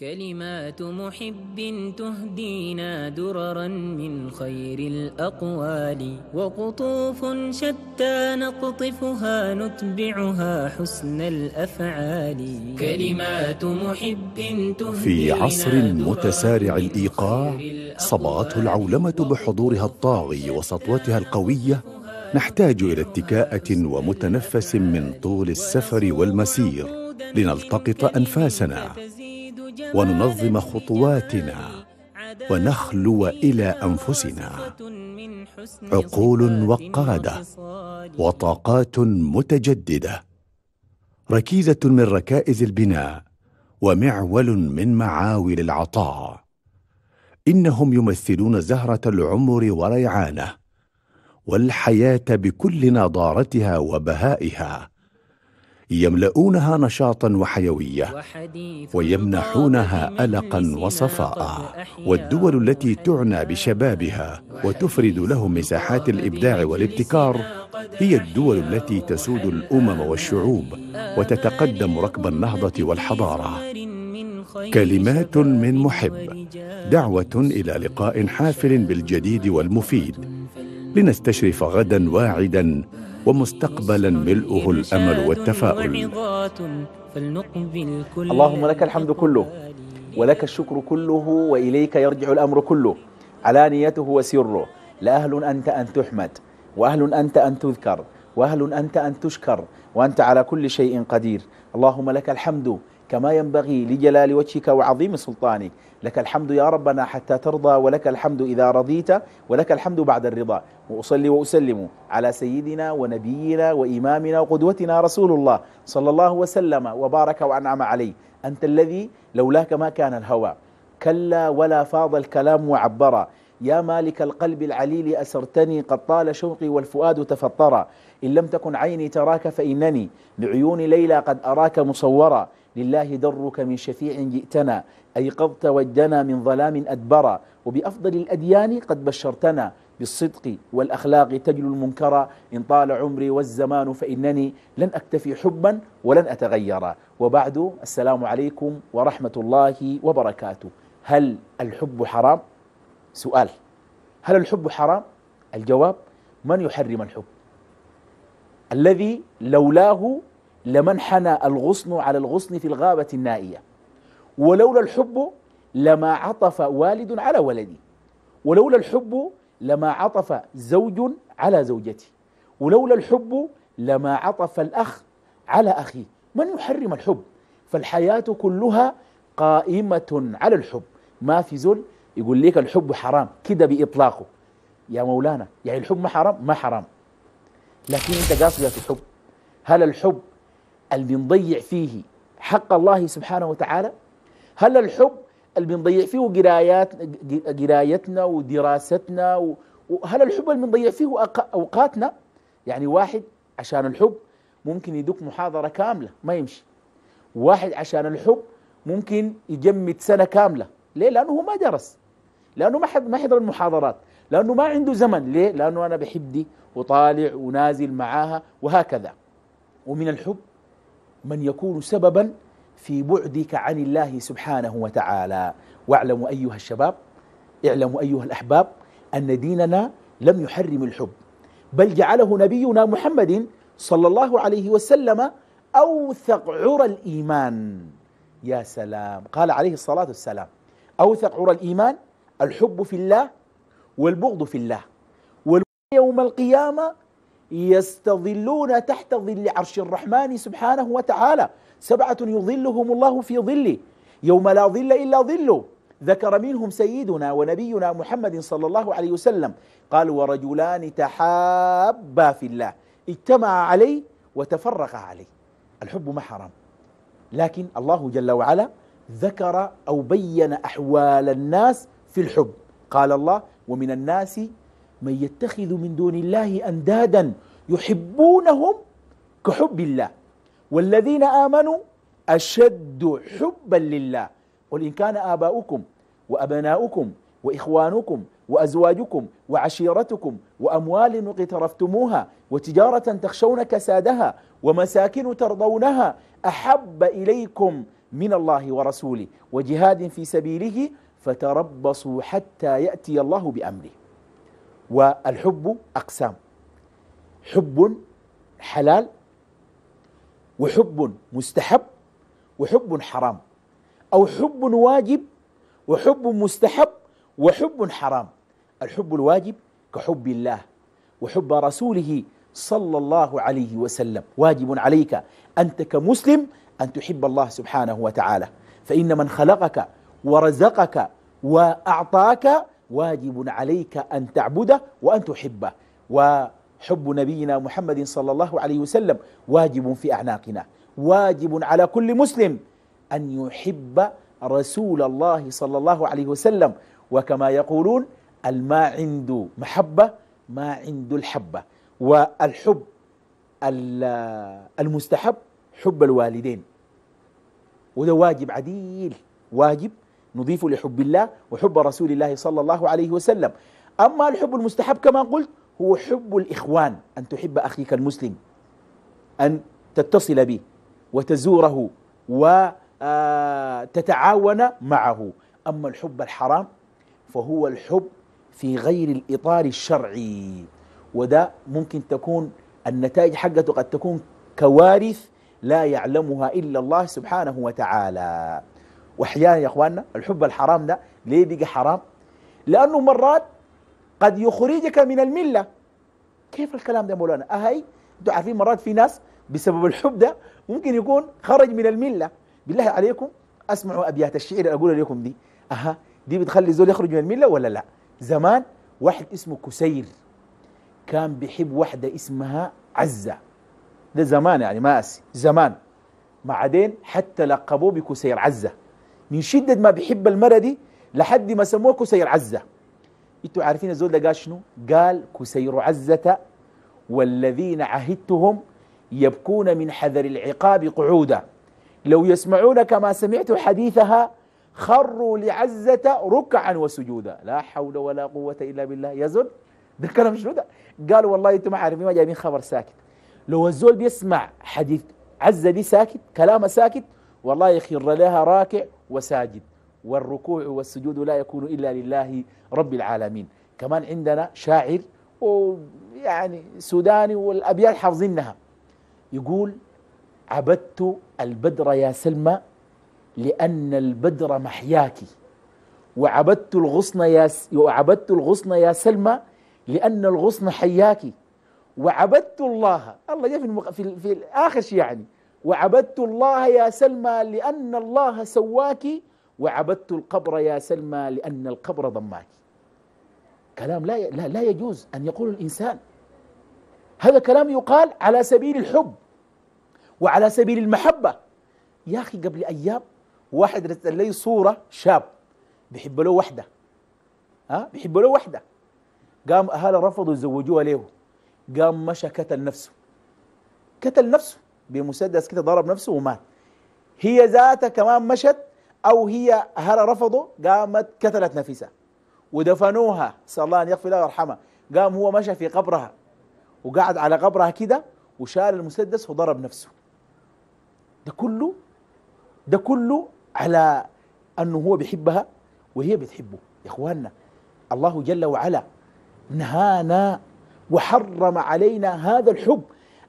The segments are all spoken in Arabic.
كلمات محب تهدينا دررا من خير الأقوال وقطوف شتى نقطفها نتبعها حسن الأفعال كلمات محب تهدينا في عصر متسارع الإيقاع صبغته العولمة بحضورها الطاغي وسطوتها القوية نحتاج إلى اتكاءة ومتنفس من طول السفر والمسير لنلتقط أنفاسنا وننظم خطواتنا ونخلو الى انفسنا عقول وقاده وطاقات متجدده ركيزه من ركائز البناء ومعول من معاول العطاء انهم يمثلون زهره العمر وريعانه والحياه بكل نضارتها وبهائها يملؤونها نشاطا وحيويه ويمنحونها القا وصفاء والدول التي تعنى بشبابها وتفرد لهم مساحات الابداع والابتكار هي الدول التي تسود الامم والشعوب وتتقدم ركب النهضه والحضاره كلمات من محب دعوه الى لقاء حافل بالجديد والمفيد لنستشرف غدا واعدا ومستقبلا ملؤه الامل والتفاؤل اللهم لك الحمد كله ولك الشكر كله واليك يرجع الامر كله علانيته وسره لاهل انت ان تحمد واهل انت ان تذكر واهل انت ان تشكر وانت على كل شيء قدير اللهم لك الحمد كما ينبغي لجلال وجهك وعظيم سلطانك لك الحمد يا ربنا حتى ترضى ولك الحمد إذا رضيت ولك الحمد بعد الرضا وأصلي وأسلم على سيدنا ونبينا وإمامنا وقدوتنا رسول الله صلى الله وسلم وبارك وأنعم عليه أنت الذي لولاك ما كان الهوى كلا ولا فاض الكلام وعبرا يا مالك القلب العليل أسرتني قد طال شوقي والفؤاد تفطرا إن لم تكن عيني تراك فإنني لعيون ليلى قد أراك مصورا لله درك من شفيع جئتنا أي وجدنا من ظلام أدبرا وبأفضل الأديان قد بشرتنا بالصدق والأخلاق تجلو المنكر إن طال عمري والزمان فإنني لن أكتفي حبا ولن أتغير وبعد السلام عليكم ورحمة الله وبركاته هل الحب حرام؟ سؤال هل الحب حرام؟ الجواب من يحرم الحب؟ الذي لولاه لمن حنى الغصن على الغصن في الغابة النائية ولولا الحب لما عطف والد على ولدي ولولا الحب لما عطف زوج على زوجتي ولولا الحب لما عطف الأخ على أخيه من يحرم الحب فالحياة كلها قائمة على الحب ما في زول يقول لك الحب حرام كده بإطلاقه يا مولانا يعني الحب ما حرام ما حرام لكن أنت قاصد الحب هل الحب اللي بنضيع فيه حق الله سبحانه وتعالى هل الحب اللي بنضيع فيه قرايات قرايتنا ودراستنا وهل الحب اللي بنضيع فيه اوقاتنا يعني واحد عشان الحب ممكن يدق محاضره كامله ما يمشي واحد عشان الحب ممكن يجمد سنه كامله ليه لانه هو ما درس لانه ما حد ما حضر المحاضرات لانه ما عنده زمن ليه لانه انا بحب دي وطالع ونازل معاها وهكذا ومن الحب من يكون سببا في بعدك عن الله سبحانه وتعالى واعلموا أيها الشباب اعلموا أيها الأحباب أن ديننا لم يحرم الحب بل جعله نبينا محمد صلى الله عليه وسلم أوثق عرى الإيمان يا سلام قال عليه الصلاة والسلام أوثق عرى الإيمان الحب في الله والبغض في الله يوم القيامة يستظلون تحت ظل عرش الرحمن سبحانه وتعالى سبعة يظلهم الله في ظله يوم لا ظل إلا ظله ذكر منهم سيدنا ونبينا محمد صلى الله عليه وسلم قال ورجلان تحابا في الله اجتمع عليه وتفرق عليه الحب محرم لكن الله جل وعلا ذكر أو بين أحوال الناس في الحب قال الله ومن الناس من يتخذ من دون الله اندادا يحبونهم كحب الله والذين امنوا اشد حبا لله قل ان كان اباؤكم وابناؤكم واخوانكم وازواجكم وعشيرتكم واموال اقترفتموها وتجاره تخشون كسادها ومساكن ترضونها احب اليكم من الله ورسوله وجهاد في سبيله فتربصوا حتى ياتي الله بامره والحب أقسام حب حلال وحب مستحب وحب حرام أو حب واجب وحب مستحب وحب حرام الحب الواجب كحب الله وحب رسوله صلى الله عليه وسلم واجب عليك أنت كمسلم أن تحب الله سبحانه وتعالى فإن من خلقك ورزقك وأعطاك واجب عليك أن تعبده وأن تحبه وحب نبينا محمد صلى الله عليه وسلم واجب في أعناقنا واجب على كل مسلم أن يحب رسول الله صلى الله عليه وسلم وكما يقولون الما عنده محبة ما عنده الحبة والحب المستحب حب الوالدين وده واجب عديل واجب نضيف لحب الله وحب رسول الله صلى الله عليه وسلم أما الحب المستحب كما قلت هو حب الإخوان أن تحب أخيك المسلم أن تتصل به وتزوره وتتعاون آه، معه أما الحب الحرام فهو الحب في غير الإطار الشرعي وده ممكن تكون النتائج حقته قد تكون كوارث لا يعلمها إلا الله سبحانه وتعالى واحيانا يا اخواننا الحب الحرام ده ليه بيجي حرام؟ لانه مرات قد يخرجك من المله كيف الكلام ده مولانا؟ اهي انتوا عارفين مرات في ناس بسبب الحب ده ممكن يكون خرج من المله بالله عليكم اسمعوا ابيات الشعر اللي اقولها لكم دي اها دي بتخلي زول يخرج من المله ولا لا؟ زمان واحد اسمه كسير كان بيحب واحده اسمها عزه ده زمان يعني ما اسي زمان بعدين حتى لقبوه بكسير عزه من شدة ما بيحب المرأة دي لحد ما سموه كسير عزة انتوا عارفين الزول ده قال شنو قال كسير عزة والذين عهدتهم يبكون من حذر العقاب قعودا لو يسمعون كما سمعت حديثها خروا لعزة ركعا وسجودا لا حول ولا قوة إلا بالله يا زول ده كلام شنو ده قال والله انتوا ما عارفين ما جايبين خبر ساكت لو الزول بيسمع حديث عزة دي ساكت كلامه ساكت والله يخر لها راكع وساجد والركوع والسجود لا يكون إلا لله رب العالمين كمان عندنا شاعر يعني سوداني والأبيات حافظينها يقول عبدت البدر يا سلمى لأن البدر محياك وعبدت الغصن يا س... وعبدت الغصن يا سلمى لأن الغصن حياك وعبدت الله الله جاء في, المق... في, في آخر شيء يعني وعبدت الله يا سلمى لأن الله سواك وعبدت القبر يا سلمى لأن القبر ضماك كلام لا لا لا يجوز أن يقول الإنسان هذا كلام يقال على سبيل الحب وعلى سبيل المحبة يا أخي قبل أيام واحد رسل لي صورة شاب بيحب له وحدة ها بيحب له وحدة قام أهله رفضوا يزوجوها له قام مشى كتل نفسه كتل نفسه بمسدس كده ضرب نفسه ومات هي ذاتها كمان مشت او هي هل رفضوا قامت كتلت نفسها ودفنوها صلى الله ان يغفر لها ويرحمها قام هو مشى في قبرها وقعد على قبرها كده وشال المسدس وضرب نفسه ده كله ده كله على انه هو بيحبها وهي بتحبه يا اخواننا الله جل وعلا نهانا وحرم علينا هذا الحب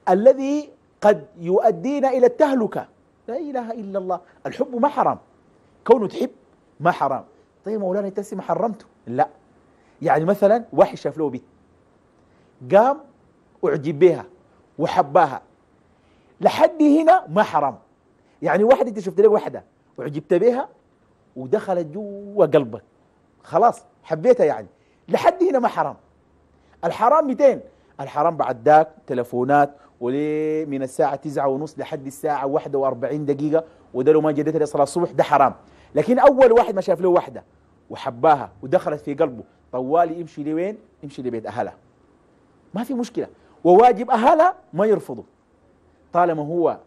الذي قد يؤدينا الى التهلكه لا اله الا الله الحب ما حرام كونه تحب ما حرام طيب مولانا انت ما حرمته لا يعني مثلا واحد شاف له بنت قام اعجب بها وحباها لحد هنا ما حرام يعني واحد انت شفت لك واحده وعجبت بها ودخلت جوا قلبك خلاص حبيتها يعني لحد هنا ما حرام الحرام 200 الحرام بعد ذاك تلفونات وليه من الساعة تسعة ونص لحد الساعة واحدة وأربعين دقيقة وده لو ما جدت لصلاة الصبح ده حرام لكن أول واحد ما شاف له واحدة وحباها ودخلت في قلبه طوالي يمشي لوين يمشي لبيت أهلها ما في مشكلة وواجب أهلها ما يرفضوا طالما هو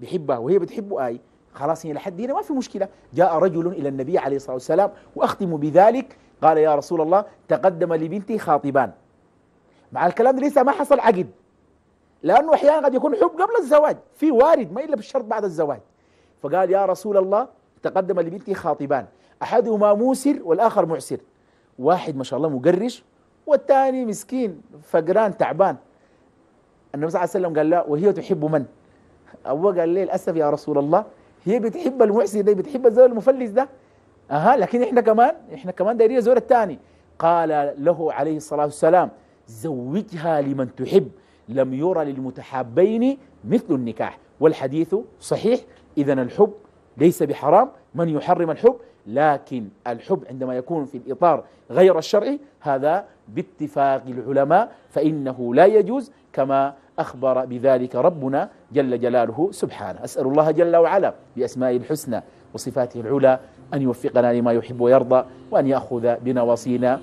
بيحبها وهي بتحبه آي خلاص هي لحد هنا ما في مشكلة جاء رجل إلى النبي عليه الصلاة والسلام وأختم بذلك قال يا رسول الله تقدم لبنتي خاطبان مع الكلام ده لسه ما حصل عقد لانه احيانا قد يكون حب قبل الزواج في وارد ما الا بالشرط بعد الزواج فقال يا رسول الله تقدم لبنتي خاطبان احدهما موسر والاخر معسر واحد ما شاء الله مقرش والثاني مسكين فقران تعبان النبي صلى الله عليه وسلم قال لا وهي تحب من؟ أبوه قال لي للأسف يا رسول الله هي بتحب المعسر ده بتحب الزول المفلس ده أها لكن إحنا كمان إحنا كمان دايرين الزول الثاني قال له عليه الصلاة والسلام زوجها لمن تحب لم يرى للمتحابين مثل النكاح والحديث صحيح إذا الحب ليس بحرام من يحرم الحب لكن الحب عندما يكون في الإطار غير الشرعي هذا باتفاق العلماء فإنه لا يجوز كما أخبر بذلك ربنا جل جلاله سبحانه أسأل الله جل وعلا بأسمائه الحسنى وصفاته العلى أن يوفقنا لما يحب ويرضى وأن يأخذ بنواصينا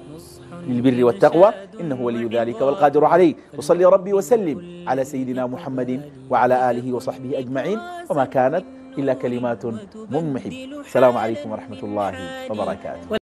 للبر والتقوى إنه ولي ذلك والقادر عليه وصلي ربي وسلم على سيدنا محمد وعلى آله وصحبه أجمعين وما كانت إلا كلمات من محب السلام عليكم ورحمة الله وبركاته